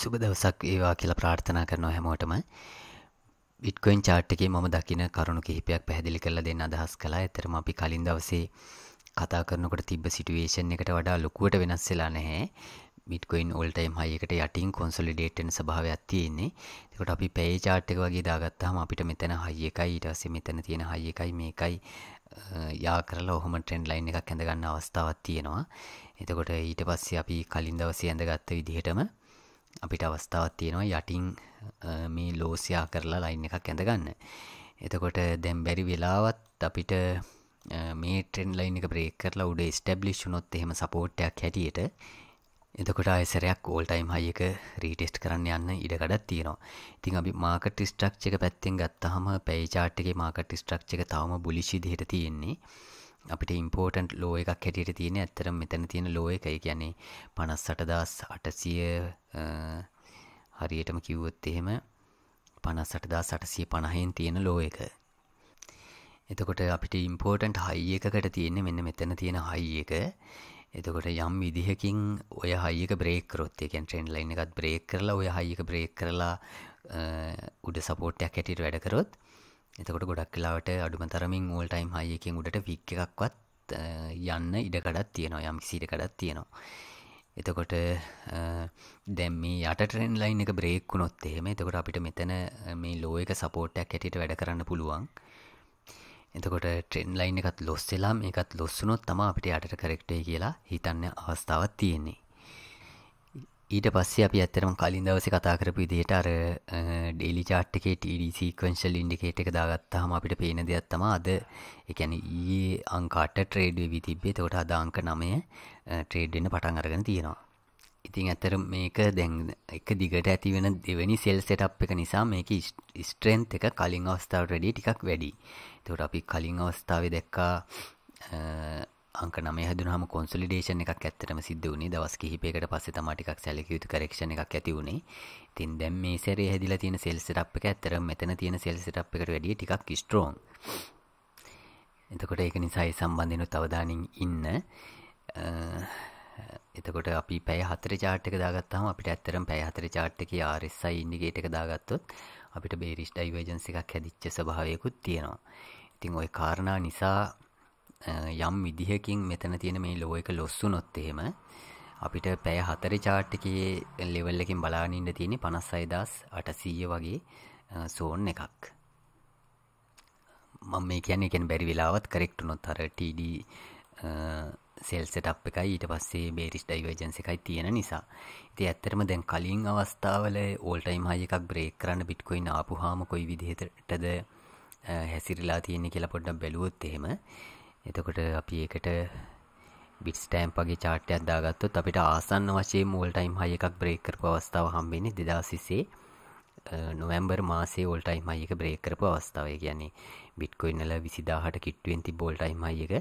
සුබ දවසක් ඒවා කියලා ප්‍රාර්ථනා කරනවා හැමෝටම බිට්කොයින් චාට් එකේ මම දකින කරුණු කිහිපයක් පැහැදිලි කරලා දෙන්න අදහස් කළා. ඇත්තටම අපි කලින් දවසේ කතා කරනකොට තිබ්බ සිටුේෂන් එකට වඩා ලොකුවට වෙනස් වෙලා නැහැ. බිට්කොයින් ඕල් ටයිම් හයි එකට යටින් කොන්සොලිඩේට් වෙන ස්වභාවයක් තියෙන්නේ. ඒකට අපි පැය chart එක වගේ දාගත්තාම අපිට මෙතන high එකයි ඊට පස්සේ මෙතන තියෙන high එකයි මේකයි යා කරලා ඔහොම ට්‍රෙන්ඩ් ලයින් එකක් ඇඳ ගන්න අවස්ථාවක් තියෙනවා. එතකොට ඊට පස්සේ අපි කලින් දවසේ ඇඳගත්ත විදිහටම අපිට අවස්ථාවත් තියෙනවා යටින් මේ ලෝසියා කරලා ලයින් එකක් ඇඳගන්න එතකොට දැම් බැරි වෙලාවත් අපිට මේ ටෙන් ලයින් එක ප්‍රේක් කරලා උඩ ස්ටබ්ලිෂ් නොත් එහෙම සපෝට්ටයක් හැටියට එතකොට අයසරයක් ඕල්ටයිම් හයක රීටෙස්ට් කරන්න යන්න ඉඩකඩත් තියෙනවා ඉතින් අපි මාකට ස්ට්‍රක්්චක පැත්තෙන් ගත්තහම පැයිචාට්ගේ මාකට ස්ට්‍රක්්චක තවම බුලිෂි දිට තියෙන්නේ අපිට ඉම්පෝර්ටන්ට් ලෝ එකක් හැටියට තියෙන ඇත්තර මෙතන තියෙන ලෝ එකයි කියන්නේ පනස් සටදස් අටසිය හරියටම කිව්වොත් එහෙම පනස් සටදා සටසිය පණහෙන් තියෙන ලෝ එක එතකොට අපිට ඉම්පෝර්ටන්ට් හයි එකකට තියෙන්නේ මෙන්න මෙතන තියෙන හයි එක එතකොට යම් විදිහකින් ඔය හයික බ්‍රේකරොත් එකෙන් ට්‍රෙන්ඩ් ලයින් එකත් බ්‍රේක් කරලා ඔය හයික බ්‍රේක් කරලා උඩ සපෝට්ටයක් ඇටියට වැඩකරොත් එතකොට ගොඩක් කලාවට අඩුම තරමින් ඕල් ටයිම් හයකින් උඩට වික් එකක්වත් යන්න ඉඩකඩත් තියෙනවා යම් සිටකඩත් තියෙනවා එතකොට දැම්ම යට ටරෙන් ලයින් එක බ්‍රේක්කු නොත් එහෙම එතකොට අපිට මෙතන මේ ලෝ එක සපෝට්ටයක් ඇටට වැඩ කරන්න පුළුවන් එතකොට ට්‍රෙන් ලයින් එකත් ලොස්සෙලාම් එකත් ලොස්සුනොත් තම අපිට යටට කරෙක්ටේ කියලා හිතන්න අවස්ථාවත් තියෙන්නේ ඊට පස්සේ අපි ඇත්තරම කලින් දවස කතා කරපු දේට අර ඩෙලි චාට්ටකේ ටඩසිකංශල් ඉන්ඩිකේට් එක දාගත්තාහම අපිට පේන දෙයක් තමා අද එකැන ඒ අංකාට ට්‍රේඩ් විතිබ්බේ තකොට අදාංක නමය ට්‍රේඩ්ඩෙන පටන් අරගෙන තියෙනවා ඉතින් ඇතර මේක දැන් එක දිගට ඇති වෙන දෙවැනි සෙල් සෙට් එක නිසා මේක ස්ට්‍රෙන්න්ත් එක කලින් අවස්ථාව රඩිය ටිකක් වැඩි තොට අපි කලින් අවස්ථාව දැක්කා අංක නම හදුනහම කොන්සලිඩේෂන් එකක් ඇත්තටම සිද්ධ වුණේ දවස් කිහිපයකට පස්සේ තමයි ටිකක් සැලකිය යුතු කරෙක්ෂන් එකක් ඇති වුණේ. ඉතින් දැන් මේ සැරේ හැදිලා තියෙන සෙල් සෙටප් එක ඇත්තටම මෙතන තියෙන සෙල් සෙටප් එකට වැඩිය ටිකක් ස්ට්‍රෝං. එතකොට ඒක නිසා ඒ සම්බන්ධෙනුත් අවධානින් ඉන්න. එතකොට අපි පැය 4 chart එක දාගත්තාම අපිට ඇත්තටම පැය 4 chart එකේ RSI indicator එක දාගත්තොත් අපිට bearish divergence එකක් හැදිච්ච ස්වභාවයකුත් තියෙනවා. ඉතින් ওই කාරණා නිසා යම් විදිහකින් මෙතන තියෙන මේ ලෝ එක ලොස්සු නොත්තේම අපිට පැය හතරි චාට්ටකයේ ලෙවල්ලකින් බලානින්ට තියෙන පනස් අයිදස් අටසීය වගේ සෝන් එකක් මම මේ කියන්නේ එකෙන් බැරි වෙලාවත් කරෙක්ටුනොත් අර ටඩ සෙල්සට අප් එකයි ඊට පස්සේ බේරිස් ඩයිවර්ජන්ස එකයි තියෙන නිසා ඉති ඇත්තරම දැන් කලින් අවස්ථාවල ඕල්ටයිම් හය එකක් බ්‍රේක් කරන්න බිට්කොයින් ආපු හාම කොයි විදිහටද හැසිරිලා තියෙන්නේ කියලා පොඩ්ඩක් බැලුවොත් එහෙම එතකොට අපි ඒකට බිටස්ටෑම් පගේ චාටයක් දාගත්තොත් අපිට ආසන්න වශයේ මෝල්ටයිම් හය එකක් බ්‍රේකරපු අවස්ථාව හම්බෙන්නේ දෙදාසිසේ නොවැම්බර් මාසේ ඕල්ටයිම් අයක බ්‍රේකරපු අවස්ථාවය කියන්නේ බිට්කොයින්නල විසිදාහට කිට්ුවෙන්ති බෝල්ටයිම් අයක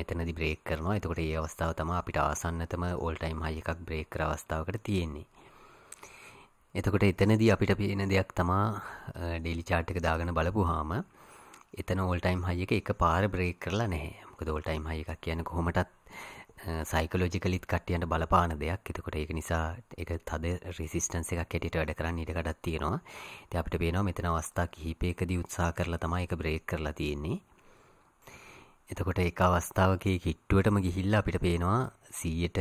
මෙතනදි බ්‍රේක් කරනවා එතකොට ඒ අවස්ථාව තම අපිට ආසන්නතම ඕල්ටයිම් අය එකක් බ්‍රේකර අවස්ථාවකට තියෙන්නේ එතකොට එතනදී අපිට පේන දෙයක් තමා ඩෙලිචාට් එක දාගෙන බලපු හාම එතන ඕල්ටයිම් හයක එක පාර බ්‍රේක් කරලා නැහැ මොක දෝල්ටයිම් හය එකක් කියන කොහොමටත් සයිකලෝජිකලිත් කට්ටියන්ට බලපාන දෙයක් එතකොට ඒක නිසා එක තද රිසිස්ටන්ස එකක් කෙටිට වැඩ කරන්න ඉටකටත් තියෙනවා ති අපට බේනවා මෙතන අවස්ථා කිහිපයකදී උත්සා කරලා තමයි එක බ්‍රේක් කරලා තියෙන්නේ එතකොට එක අවස්ථාවගේ කිට්ටුවටම ගිහිල්ලා අපිට පේනවා සීයට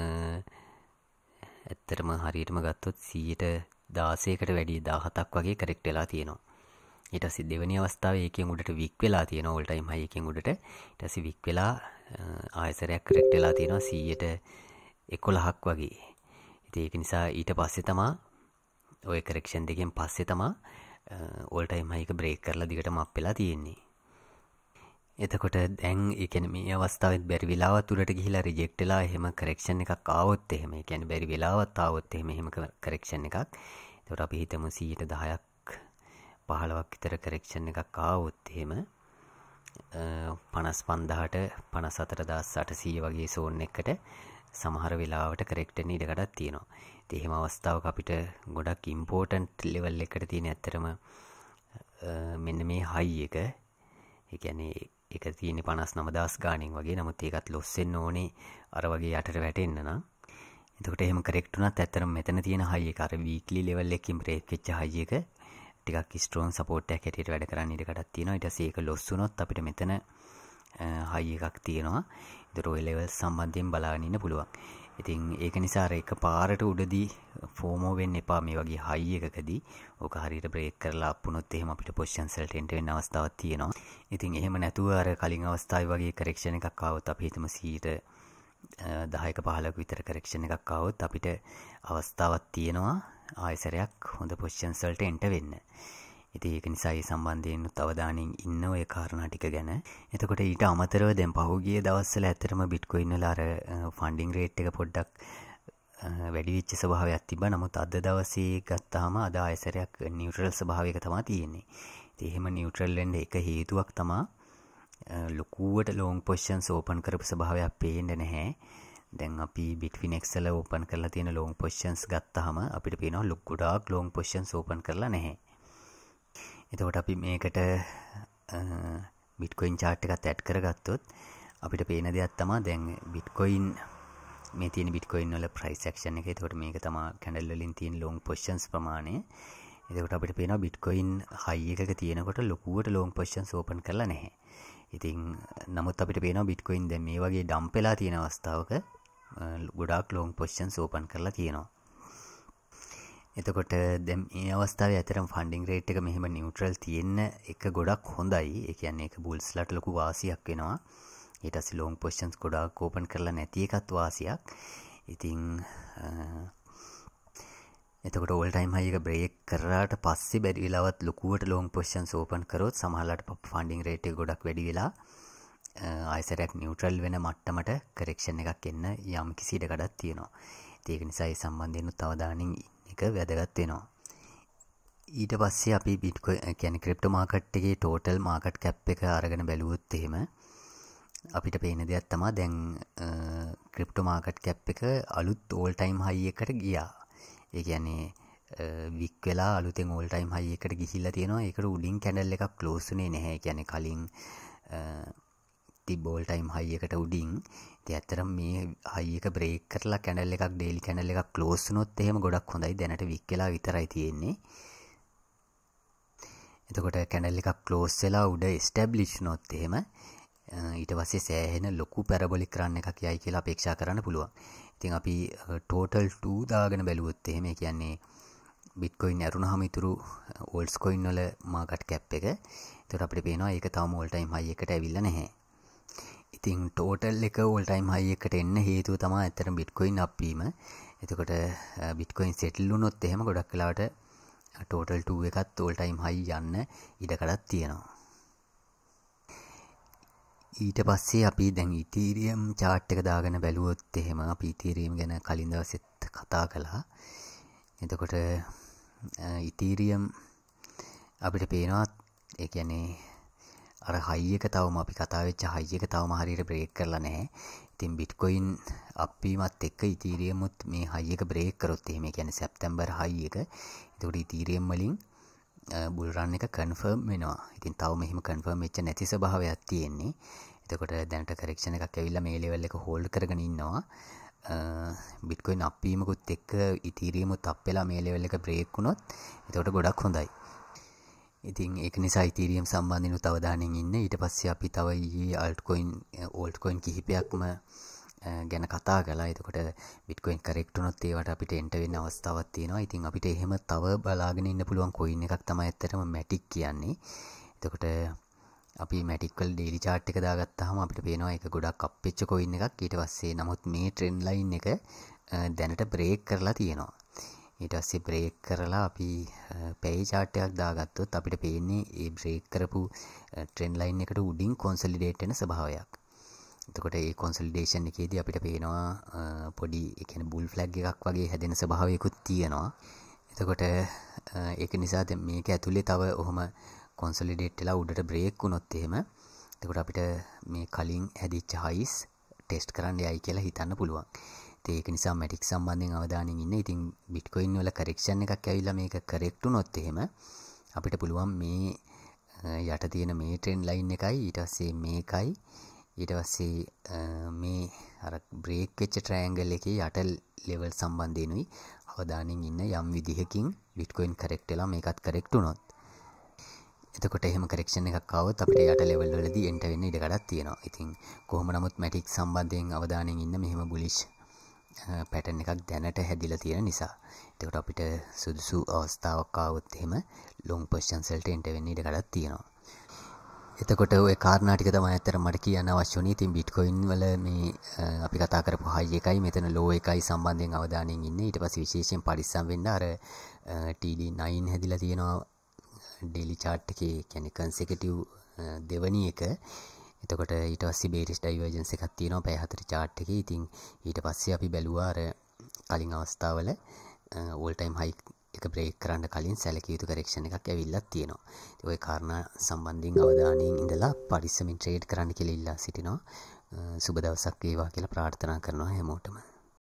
ඇත්තටම හරියටම ගත්තොත් සීයට දාසයකට වැඩි දාහතක් වගේ කරෙක්ටලා තියෙනවා ඉටසි දෙවනි අවස්ථාව ඒකෙන් උඩට වික් වෙලා තියෙන ඕල්ටයිම් හයකින් උඩට ඉටසි වික් වෙලා ආයසරයක් කරෙක්් වෙලා තියෙනවා සීයට එකොළහක් වගේ ඉති ඒක නිසා ඊට පස්සෙ තමා ඔය කරක්ෂන් දෙකෙන් පස්සෙ තමා ඕල්ටයිම් හයික බ්‍රේක් කරලා දිගට මක් පෙලා තියෙන්නේ එතකොට දැන් එකන මේ අවස්ථාවත් බැරි වෙලාව තුරට ගිහිලා රිජෙක්ටලා හෙම කරක්ෂණ එකක් ආවොත් එහෙම එකැන බැරි වෙලාවත් ආවොත් එහෙම හෙම කරක්ෂණ එකක් තොට අපි හිතම සීට දහයක් 15ක් විතර කරෙක්ෂන් එකක් ආවොත් එහෙම 55000ට 54800 වගේ සෝන් එකකට සමහර වෙලාවට කරෙක්ට් වෙන්න ඉඩකඩක් තියෙනවා. ඉතින් එහෙම අවස්ථාවක අපිට ගොඩක් ඉම්පෝටන්ට් ලෙවල් එකකට තියෙන ඇත්තටම මෙන්න මේ හයි එක. ඒ කියන්නේ එක තියෙන්නේ 59000 ගාණෙන් වගේ. නමුත් ඒකත් ලොස් වෙන්න ඕනේ අර වගේ යටට වැටෙන්න නම්. එතකොට එහෙම කරෙක්ට් වුණත් ඇත්තටම මෙතන තියෙන හයි එක අර වීක්ලි ලෙවල් එකකින් බ්‍රේක් වෙච්ච හයි එක ටිකක් ස්ටෝන් සපෝට් හැටියට වැඩ කරන්න ඉඩකටත් තියෙනවා ඊට පස්සේ ඒක ලොස් වුණොත් අපිට මෙතන හයි එකක් තියෙනවා ඉතින් ඔය ලෙවල් සම්බන්ධයෙන් බලාගෙන ඉන්න පුළුවන් ඉතින් ඒක නිසා එක පාරට උඩදී ෆෝමෝ වෙන්න එපා මේ වගේ හයි එකකදී ඕක හරියට බ්‍රේක් කරලා අප්පුනොත් එහෙම අපිට පොසිෂන්ස් වලට එන්ට් වෙන්න අවස්ථාවක් තියෙනවා ඉතින් එහෙම නැතුව අර කලින් අවස්ථාවේ වගේ කරෙක්ෂන් එකක් ආවොත් අපි හිතමු 100ට දහයක පහලක විතර කරක්ෂණ එකක් අවුත් අපිට අවස්ථාවත් තියෙනවා ආයසරයක් හොඳ පොෂ්චන්සල්ට එන්ට වෙන්න ඉති ඒක නිසායි සම්බන්ධයෙන් තවදානින් ඉන්න ඔය කාරණටික ගැන එතකොට ඊට අමතරව දැන් පහුගිය දවස්සල ඇතරම බිට්කොයින්නලාර ෆන්ඩිං රේට් එක පොඩ්ඩක් වැඩිවිච්ච ස්භාවයක් තිබ නමුත් අද දවසේ ගත්තාම අදායසරයක් නිියවටරල් ස්භාවක තමා තියෙන්නේ තිහෙම නිියවටරල්ලෙන්ඩ එක හේතුවක් තමා ලොකුවට ලෝන් පොෂ්ෂන් සෝපන් කරපු ස්භාවයක් පේෙන්ඩ නැහැ දැන් අපි බිට්විනෙක්සල ඕපන් කරලා තියෙන ලෝන් පොෂන්ස් ගත්තහම අපිට පේනවා ලොක් ගොඩාක් ලෝන් පොෂන්ස් ඕපන් කරලා නැහැ එතකොට අපි මේකට බිට්කොයින් චාට් එකත් ඇඩ් කරගත්තොත් අපිට පේන දෙයක් තමා දැන් බිට්කොයින් මේ තියෙන බිට්කොයින් වල ප්‍රයිසක්ෂන් එක එතකොට මේක තමා කැඩල්ලින් තියෙන් ලෝන් පොෂන්ස් ප්‍රමාණය එතකට අපිට පේන බිට්කොයින් හයි එකක තියෙනකොට ලොකුවට ලෝන් පොෂන් සෝපන් කරලා නැහැ ඉතින් නමුත් අපිට පේන බිට්කොයින් ද මේ වගේ ඩම්පෙලා තියෙන අවස්ථාවක ගොඩාක් ලෝන් පොස්්චන් සෝපන් කරලා තියෙනවා එතකොට දැම් ඒ අවස්ථාව ඇතරම් ෆන්ඩිං රේට් එක මෙහෙම නිියුට්‍රල් තියෙන්න එක ගොඩක් හොඳයි එකන්නේ එක බුල්ස්ලට ලොකු වාසියක් වෙනවා ඊටස් ලෝන් පොස්්චන්ස් ගොඩක් කෝපන් කරලා නැති එකත් වාසියක් ඉතිං එතකට ඔල්ටයිම් හයක බ්‍රේක් කරාට පස්සේ බැඩි වෙලාවත් ලොකුවට ලෝන් පොස්්චන් සෝපන් කරොත් සමහලට ප ෆන්ඩිං රේට ගොඩක් වැඩි වෙලා ආයසරයක් නිියුට්‍රල් වෙන මට්ටමට කරෙක්ෂණ එකක් එන්න යම් කිසිට කඩත් තියෙනවා ඒක නිසායි සම්බන්ධයනු තවදානින් එක වැදගත්වෙනවා ඊට පස්සේ අපි බිට්කො කැන ක්‍රප්ට මාකට්ගේ ටෝටල් මාකට් කැප් එක අරගෙන බැලුවොත් එහෙම අපිට පේන දෙයක් තමා දැන් ක්‍රප්ට මාකට් කැප් එක අලුත් ඕල්ටයිම් හයි එකට ගියා ඒ කියන්නේ වික් වෙලා අලුතෙන් ඕල්ටයිම් හයි එකට ගිහිල්ලා තියෙනවා එකට උඩින් කැඩල් එකක් ලෝසුනේ නැහැ කියැන කලින් තිබ බෝල් ටයිම් හයිකට උඩින් ති ඇත්තර මේ හයික බ්‍රේක් කරලා කැනල් එකක් ඩේලි කැනල් එකක් කලෝස් නොත් එහෙම ගොඩක් හොඳයි දැනට වික් කලා විතරයි තියෙන්නේ එතකොට කැනල් එකක් කලෝස් වෙලා උඩ ස්ටබ්ලිෂ් නොත් එහෙම ඊට පස්සේ සෑහෙන ලොකු පැරබොලි කරන්න එකක් යයි කියලා අපේක්ෂා කරන්න පුළුවන් ඉතින් අපි ටෝටල් 2 දාගෙන බැලුවොත් එහෙම කියන්නේ බිට්කොයින් ඇරුණාම ඉතුරු ඕල්ඩ්ස් කොයින් වල මාකට් කැප් එක. ඒතකොට අපිට පේනවා ඒක තවම ඕල් ටයිම් හයි එකට ඇවිල්ලා නැහැ. ඉතිං ටෝටල් එක ඕල්ටයිම් හයි එකට එන්න හේතුව තමා ඇතර බිට්කොයින් අපීම එතකොට බිට්කොයින් සෙටල්ලු නොත් එහෙම ගොඩක් කලාට ටෝටල් ටුව එකත් ඕල්ටයිම් හයි යන්න ඉඩකඩත් තියෙනවා ඊට පස්සේ අපි දැන් ඉතීරියම් චාට් එක දාගෙන බැලුවොත් එහෙම අපි ඉතීරීම් ගැන කලින් දවසෙත් කතා කළා එතකොට ඉතීරියම් අපිට පේනවත් එකනේ අර හයියක තවම අපි කතාවෙච්ච හයියක තවම හරියට බ්‍රේක් කරලා නැහැ. ඉතින් බිට්කොයින් අප්වීමත් එක්ක ඉතීරියමුත් මේ හයියක බ්‍රේක් කරොත් එහෙම කියන්නේ සැප්තැම්බර් හයි එක. එතකොට ඉතීරියම් වලින් බුල් රන් එක කන්ෆර්ම් වෙනවා. ඉතින් තවම එහෙම කන්ෆර්ම් වෙච්ච නැති ස්වභාවයක් තියෙන්නේ. එතකොට දැනට කරෙක්ෂන් එකක් ඇවිල්ලා මේ ලෙවල් එක හෝල්ඩ් කරගෙන ඉන්නවා. බිට්කොයින් අප්වීමකුත් එක්ක ඉතීරියමුත් අප්පෙලා මේ ලෙවල් එක බ්‍රේක් වුණොත් එතකොට ගොඩක් හොඳයි. ඉතින් ඒක නිසා ඉතීරියම් සම්බන්ධිනු තවදානෙන් ඉන්න ඊට පස්සේ අපි තව ඊයේ අල්ට්කොයින් ඕල්ට්කොයින් කිහිපයක්ම ගැන කතා කලා එතකොට බිටකොයින් කරෙක්ටුනොත් ඒවට අපිට එන්ටවෙන්න අවස්ථාවත් තියෙනවා ඉතින් අපිට එහෙම තව බලාගෙන ඉන්න පුළුවන් කොයින් එකක් තම ඇත්තටම මැටික් කියන්නේ එතකොට අපි මැටිකල් ඩේලි චාට් එක දාගත්තාම අපිට පේනවා එක ගොඩක් අප්පිච්ච කොයින් එකක් ඊට පස්සේ නමුත් මේ ට්‍රෙන්ඩ් ලයින් එක දැනට බ්‍රේක් කරලා තියෙනවා ඊටස්සේ බ්‍රේක් කරලා අපි පැයිචාටයක් දාගත්තොත් අපිට පේන්නේ ඒ බ්‍රේක් කරපු ට්‍රෙන්ලයින් එකට උඩින් කොන්සලිඩේට්න ස්භාවයක් එතකොට ඒ කොන්සල්ඩේෂන් එකේදී අපිට පේනවා පොඩි එකන බුල් ෆ්ලැග් එකක් වගේ හැදෙන ස්භාවයකුත් තියෙනවා එතකොට ඒක නිසාද මේක ඇතුළේ තව ඔහොම කොන්සලිඩේට්ලා උඩට බ්‍රේක් වුණොත් එහෙම එතකොට අපිට මේ කලින් හැදිච්ච හයිස් ටෙස්ට් කරන්න යයි කියලා හිතන්න පුළුවන් ඒක නිසා මැටික් සම්බන්ධයෙන් අවධානයෙන් ඉන්න. ඉතින් බිට්කොයින් වල කරෙක්ෂන් එකක් ඇවිල්ලා මේක කරෙක්ට් වුණොත් එහෙම අපිට පුළුවන් මේ යට තියෙන මේ ට්‍රෙන්ඩ් ලයින් එකයි ඊට පස්සේ මේකයි ඊට පස්සේ මේ අර බ්‍රේක් වෙච්ච ට්‍රයැන්ගල් එකේ යට ලෙවල් සම්බන්ධයෙන්ුයි අවධානයෙන් ඉන්න යම් විදිහකින් බිට්කොයින් කරෙක්ට් වෙලා මේකත් කරෙක්ට් වුණොත් එතකොට එහෙම කරෙක්ෂණ එකක් આવොත් අපිට යට ලෙවල් වලදී එන්ටර් වෙන්න ඉඩ කඩක් තියෙනවා. ඉතින් කොහොම නමුත් මැටික් සම්බන්ධයෙන් අවධානයෙන් ඉන්න මෙහෙම බුලිෂ් පැටන් එකක් දැනට හැදිලා තියෙන නිසා එතකොට අපිට සුදුසු අවස්ථාවක් ආවොත් එහෙම ලොන් පොසිෂන් වලට එන්ටර් වෙන්න ඉඩ කඩක් තියෙනවා එතකොට ඔය කාරණා ටික තමයි ඇත්තට මට කියන්න අවශ්‍ය වුණේ. ඉතින් Bitcoin වල මේ අපි කතා කරපු high එකයි මෙතන low එකයි සම්බන්ධයෙන් අවධානයෙන් ඉන්නේ. ඊට පස්සේ විශේෂයෙන් පරිස්සම් වෙන්න අර TD9 හැදිලා තියෙනවා daily chart එකේ කියන්නේ consecutive දෙවනි එක. එතකොට ඊට පස්සේ බේරිස් ඩයිවර්ජන්ස් එකක් තියෙනවා පැය හතර chart එකේ. ඉතින් ඊට පස්සේ අපි බැලුවා අර කලින් අවස්ථාවල all time high එක බ්‍රේක් කරන්න කලින් සැලකිය යුතු කරෙක්ෂන් එකක් ඇවිල්ලක් තියෙනවා. ওই කාරණා සම්බන්ධයෙන් අවධානයෙන් ඉඳලා පරිස්සමින් ට්‍රේඩ් කරන්න කියලා ඉල්ලා සිටිනවා. සුබ දවසක් වේවා කියලා ප්‍රාර්ථනා කරනවා හැමෝටම.